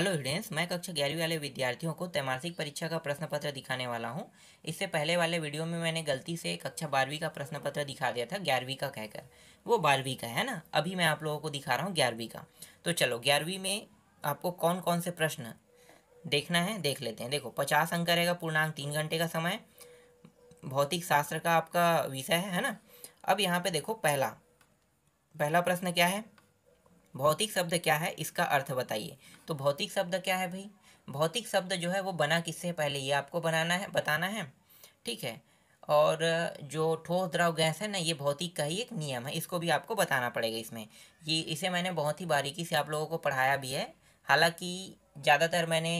hello students मैं कक्षा ग्यारहवीं वाले विद्यार्थियों को तैमासिक परीक्षा का प्रश्न पत्र दिखाने वाला हूं इससे पहले वाले वीडियो में मैंने गलती से कक्षा बारहवीं का प्रश्न पत्र दिखा दिया था ग्यारहवीं का कहकर वो बारहवीं का है ना अभी मैं आप लोगों को दिखा रहा हूँ ग्यारहवीं का तो चलो ग्यारहवीं में आपको कौन कौन से प्रश्न देखना है देख लेते हैं देखो पचास अंक रहेगा पूर्णांक तीन घंटे का समय भौतिक शास्त्र का आपका विषय है है ना अब यहाँ पर देखो पहला पहला प्रश्न क्या है भौतिक शब्द क्या है इसका अर्थ बताइए तो भौतिक शब्द क्या है भाई भौतिक शब्द जो है वो बना किससे पहले ये आपको बनाना है बताना है ठीक है और जो ठोस द्रव गैस है ना ये भौतिक का ही एक नियम है इसको भी आपको बताना पड़ेगा इसमें ये इसे मैंने बहुत ही बारीकी से आप लोगों को पढ़ाया भी है हालांकि ज़्यादातर मैंने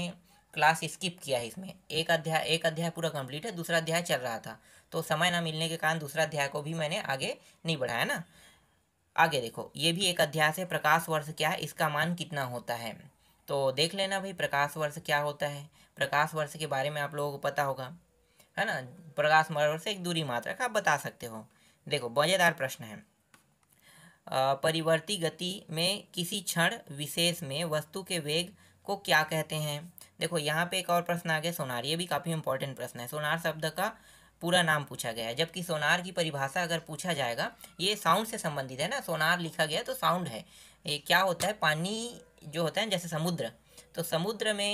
क्लास स्किप किया है इसमें एक अध्याय एक अध्याय पूरा कंप्लीट है दूसरा अध्याय चल रहा था तो समय ना मिलने के कारण दूसरा अध्याय को भी मैंने आगे नहीं बढ़ाया ना आगे देखो ये भी एक अध्याय है प्रकाश वर्ष क्या है इसका मान कितना होता है तो देख लेना भाई प्रकाश वर्ष क्या होता है प्रकाश वर्ष के बारे में आप लोगों को पता होगा है ना प्रकाश वर्ष एक दूरी मात्रा का आप बता सकते हो देखो मजेदार प्रश्न है परिवर्ती गति में किसी क्षण विशेष में वस्तु के वेग को क्या कहते हैं देखो यहाँ पे एक और प्रश्न आ गया सोनार ये भी काफ़ी इंपॉर्टेंट प्रश्न है सोनार शब्द का पूरा नाम पूछा गया है जबकि सोनार की परिभाषा अगर पूछा जाएगा ये साउंड से संबंधित है ना सोनार लिखा गया तो साउंड है ये क्या होता है पानी जो होता है जैसे समुद्र तो समुद्र में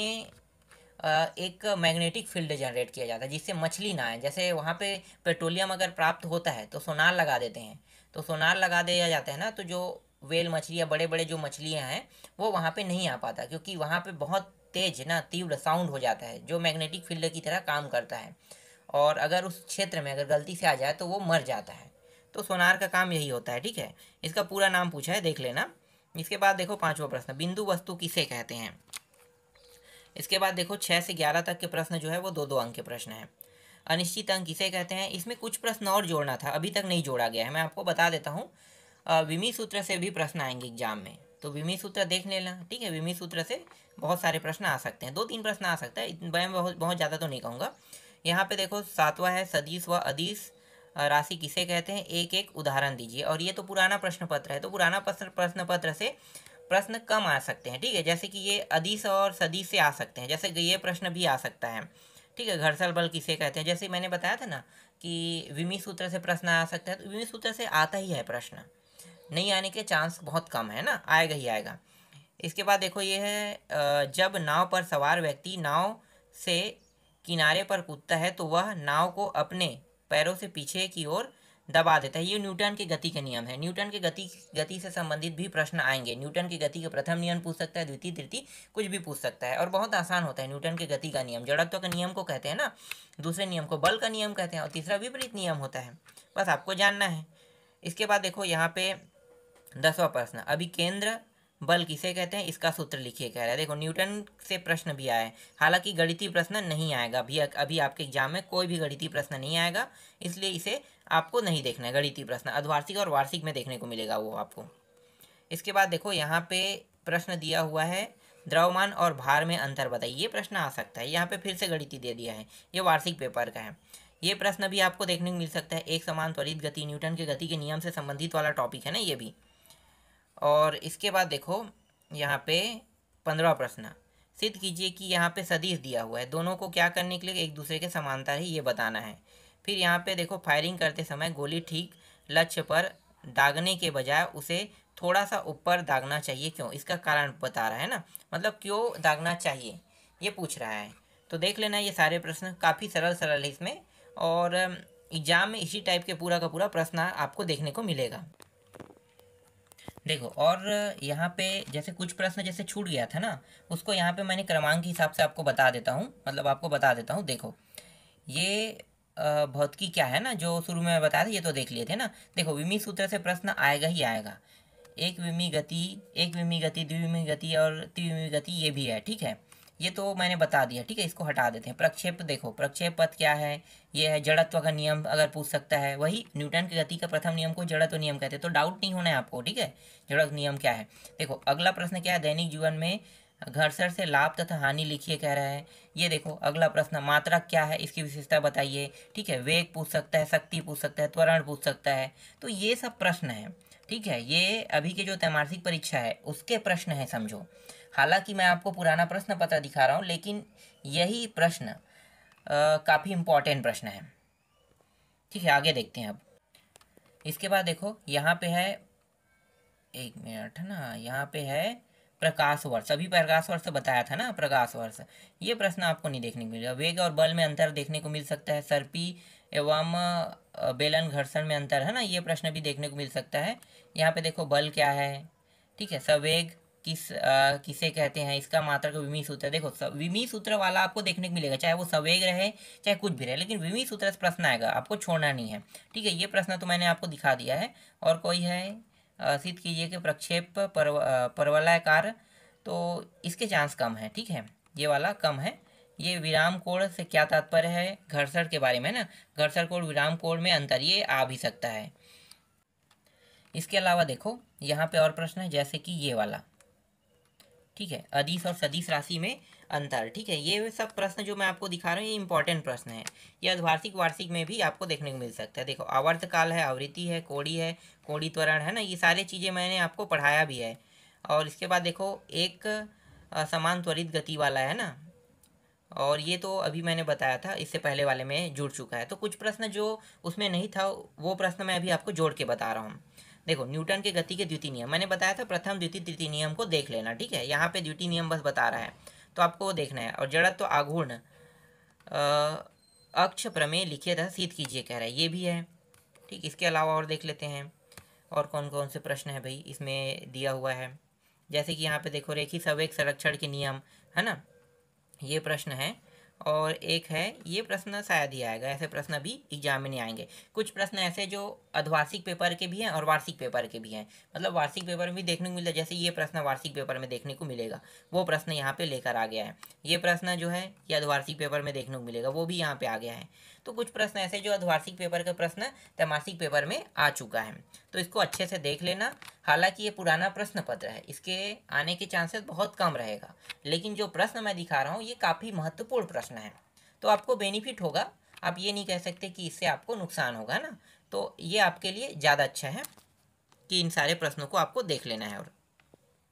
एक मैग्नेटिक फील्ड जनरेट किया जाता है जिससे मछली ना आए जैसे वहाँ पे पेट्रोलियम अगर प्राप्त होता है तो सोनार लगा देते हैं तो सोनार लगा दिया जाता है ना तो जो वेल मछली या बड़े बड़े जो मछलियाँ हैं वो वहाँ पे नहीं आ पाता क्योंकि वहाँ पे बहुत तेज ना तीव्र साउंड हो जाता है जो मैग्नेटिक फील्ड की तरह काम करता है और अगर उस क्षेत्र में अगर गलती से आ जाए तो वो मर जाता है तो सोनार का काम यही होता है ठीक है इसका पूरा नाम पूछा है देख लेना इसके बाद देखो पाँचवा प्रश्न बिंदु वस्तु किसे कहते हैं इसके बाद देखो छः से ग्यारह तक के प्रश्न जो है वो दो दो अंक के प्रश्न हैं अनिश्चित अंक किसे कहते हैं इसमें कुछ प्रश्न और जोड़ना था अभी तक नहीं जोड़ा गया है मैं आपको बता देता हूँ विमी सूत्र से भी प्रश्न आएंगे एग्जाम में तो विमी सूत्र देख लेना ठीक है विमी सूत्र से बहुत सारे प्रश्न आ सकते हैं दो तीन प्रश्न आ सकता है बहुत बहुत ज़्यादा तो नहीं कहूँगा यहाँ पे देखो सातवां है सदीस व अदीस राशि किसे कहते हैं एक एक उदाहरण दीजिए और ये तो पुराना प्रश्न पत्र है तो पुराना प्रश्न पत्र से प्रश्न कम आ सकते हैं ठीक है जैसे कि ये अदीस और सदीस से आ सकते हैं जैसे ये प्रश्न भी आ सकता है ठीक है घरसल बल किसे कहते हैं जैसे मैंने बताया था ना कि विमी सूत्र से प्रश्न आ सकता है तो विमी सूत्र से आता ही है प्रश्न नहीं आने के चांस बहुत कम है ना आएगा ही आएगा इसके बाद देखो ये है जब नाव पर सवार व्यक्ति नाव से किनारे पर कूदता है तो वह नाव को अपने पैरों से पीछे की ओर दबा देता है ये न्यूटन के गति के नियम है न्यूटन के गति गति से संबंधित भी प्रश्न आएंगे न्यूटन के गति का प्रथम नियम पूछ सकता है द्वितीय तृतीय कुछ भी पूछ सकता है और बहुत आसान होता है न्यूटन के गति का नियम जड़त्व का नियम को कहते हैं ना दूसरे नियम को बल का नियम कहते हैं और तीसरा विपरीत नियम होता है बस आपको जानना है इसके बाद देखो यहाँ पे दसवा प्रश्न अभी केंद्र बल किसे कहते हैं इसका सूत्र लिखिए कह रहा है देखो न्यूटन से प्रश्न भी आया है हालांकि गणितीय प्रश्न नहीं आएगा अभी अभी आपके एग्जाम में कोई भी गणितीय प्रश्न नहीं आएगा इसलिए इसे आपको नहीं देखना है गणितीय प्रश्न अधवार्षिक और वार्षिक में देखने को मिलेगा वो आपको इसके बाद देखो यहाँ पे प्रश्न दिया हुआ है द्रवमान और भार में अंतर बताइए ये प्रश्न आ सकता है यहाँ पे फिर से गणिती दे दिया है ये वार्षिक पेपर का है ये प्रश्न भी आपको देखने को मिल सकता है एक समान त्वरित गति न्यूटन के गति के नियम से संबंधित वाला टॉपिक है ना ये भी और इसके बाद देखो यहाँ पे पंद्रह प्रश्न सिद्ध कीजिए कि यहाँ पे सदीश दिया हुआ है दोनों को क्या करने के लिए एक दूसरे के समानता ही ये बताना है फिर यहाँ पे देखो फायरिंग करते समय गोली ठीक लक्ष्य पर दागने के बजाय उसे थोड़ा सा ऊपर दागना चाहिए क्यों इसका कारण बता रहा है ना मतलब क्यों दागना चाहिए ये पूछ रहा है तो देख लेना ये सारे प्रश्न काफ़ी सरल सरल है इसमें और एग्जाम में इसी टाइप के पूरा का पूरा प्रश्न आपको देखने को मिलेगा देखो और यहाँ पे जैसे कुछ प्रश्न जैसे छूट गया था ना उसको यहाँ पे मैंने क्रमांक के हिसाब से आपको बता देता हूँ मतलब आपको बता देता हूँ देखो ये भौतिकी क्या है ना जो शुरू में बताया था ये तो देख लिए थे ना देखो विमी सूत्र से प्रश्न आएगा ही आएगा एक विमी गति एक विमी गति द्विविमी गति और त्रिविमी गति ये भी है ठीक है ये तो मैंने बता दिया ठीक है इसको हटा देते हैं प्रक्षेप देखो प्रक्षेप पथ क्या है ये है जड़त्व का नियम अगर पूछ सकता है वही न्यूटन की गति का प्रथम नियम को जड़त्व नियम कहते हैं तो डाउट नहीं होना है आपको ठीक है जड़त्व नियम क्या है देखो अगला प्रश्न क्या है दैनिक जीवन में घर्षण से लाभ तथा हानि लिखिए कह रहा है ये देखो अगला प्रश्न मात्रा क्या है इसकी विशेषता बताइए ठीक है वेग पूछ सकता है शक्ति पूछ सकता है त्वरण पूछ सकता है तो ये सब प्रश्न है ठीक है ये अभी के जो त्रैमासिक परीक्षा है उसके प्रश्न है समझो हालांकि मैं आपको पुराना प्रश्न पत्र दिखा रहा हूँ लेकिन यही प्रश्न काफ़ी इम्पोर्टेंट प्रश्न है ठीक है आगे देखते हैं अब इसके बाद देखो यहाँ पे है एक मिनट है ना यहाँ पे है प्रकाश वर्ष अभी प्रकाश वर्ष बताया था ना प्रकाश वर्ष ये प्रश्न आपको नहीं देखने को मिलेगा वेग और बल में अंतर देखने को मिल सकता है सर्पी एवं बेलन घर्षण में अंतर है ना ये प्रश्न भी देखने को मिल सकता है यहाँ पे देखो बल क्या है ठीक है सवेग किस आ, किसे कहते हैं इसका मात्रा का विमी सूत्र देखो विमी सूत्र वाला आपको देखने को मिलेगा चाहे वो सवेग रहे चाहे कुछ भी रहे लेकिन विमी सूत्र से प्रश्न आएगा आपको छोड़ना नहीं है ठीक है ये प्रश्न तो मैंने आपको दिखा दिया है और कोई है सिद्ध कीजिए कि प्रक्षेप पर्व, तो इसके चांस कम है ठीक है ये वाला कम है ये विराम कोण से क्या तात्पर्य है घर्षण के बारे में ना घर्षण कोण विराम कोण में अंतर ये आ भी सकता है इसके अलावा देखो यहाँ पे और प्रश्न है जैसे कि ये वाला ठीक है अधिस और सदीस राशि में अंतर ठीक है ये सब प्रश्न जो मैं आपको दिखा रहा हूँ ये इंपॉर्टेंट प्रश्न है ये अर्धवार्षिक वार्षिक में भी आपको देखने को मिल सकता है देखो आवर्त काल है आवृत्ति है कोड़ी है कोड़ी त्वरण है ना ये सारे चीज़ें मैंने आपको पढ़ाया भी है और इसके बाद देखो एक समान त्वरित गति वाला है ना और ये तो अभी मैंने बताया था इससे पहले वाले में जुड़ चुका है तो कुछ प्रश्न जो उसमें नहीं था वो प्रश्न मैं अभी आपको जोड़ के बता रहा हूँ देखो न्यूटन के गति के द्वितीय नियम मैंने बताया था प्रथम द्वितीय तृतीय नियम को देख लेना ठीक है यहाँ पे द्वितीय नियम बस बता रहा है तो आपको वो देखना है और जड़त्व तो आघूर्ण अक्ष प्रमेय लिखिए था सीध कीजिए कह रहा है ये भी है ठीक इसके अलावा और देख लेते हैं और कौन कौन से प्रश्न है भाई इसमें दिया हुआ है जैसे कि यहाँ पे देखो रेखी सवेक संरक्षण के नियम है ना ये प्रश्न है और एक है ये प्रश्न शायद ही आएगा ऐसे प्रश्न अभी एग्जाम में नहीं आएंगे कुछ प्रश्न ऐसे जो अधवार्षिक पेपर के भी हैं और वार्षिक पेपर के भी हैं मतलब वार्षिक पेपर में भी देखने को मिलता है जैसे ये प्रश्न वार्षिक पेपर में देखने को मिलेगा वो प्रश्न यहाँ पे लेकर आ गया है ये प्रश्न जो है ये अधवार्षिक पेपर में देखने को मिलेगा वो भी यहाँ पे आ गया है तो कुछ प्रश्न ऐसे जो अधवार्षिक पेपर का प्रश्न तमासिक पेपर में आ चुका है तो इसको अच्छे से देख लेना हालांकि ये पुराना प्रश्न पत्र है इसके आने के चांसेस बहुत कम रहेगा लेकिन जो प्रश्न मैं दिखा रहा हूँ ये काफ़ी महत्वपूर्ण प्रश्न है तो आपको बेनिफिट होगा आप ये नहीं कह सकते कि इससे आपको नुकसान होगा ना तो ये आपके लिए ज़्यादा अच्छा है कि इन सारे प्रश्नों को आपको देख लेना है और